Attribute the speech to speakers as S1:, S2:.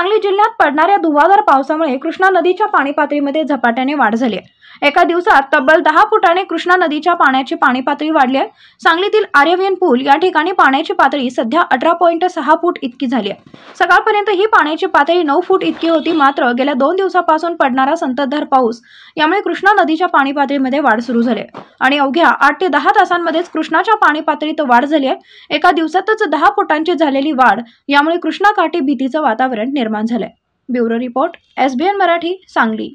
S1: सांगली जिल्ह्यात पडणाऱ्या धुवाधार पावसामुळे कृष्णा नदीच्या पाणी पातळीमध्ये झपाट्याने वाढ झाली आहे एका दिवसात तब्बल दहा फुटाने कृष्णा नदीच्या पाण्याची पाणी पातळी वाढली आहे सांगलीतील आर्यवेन पूल या ठिकाणी पाण्याची पातळी सध्या अठरा पॉईंट सहा फूट इतकी झाली आहे सकाळपर्यंत ही पाण्याची पातळी नऊ फूट इतकी होती मात्र गेल्या दोन दिवसापासून पडणारा संततधार पाऊस यामुळे कृष्णा नदीच्या पाणी पातळीमध्ये वाढ सुरू झाली आहे आणि अवघ्या आठ ते दहा तासांमध्येच कृष्णाच्या पाणी पातळीत वाढ झाली आहे एका दिवसातच दहा फुटांची झालेली वाढ यामुळे कृष्णाकाठी भीतीचं वातावरण निर्माण निर्माण report S B N Marathi Sangli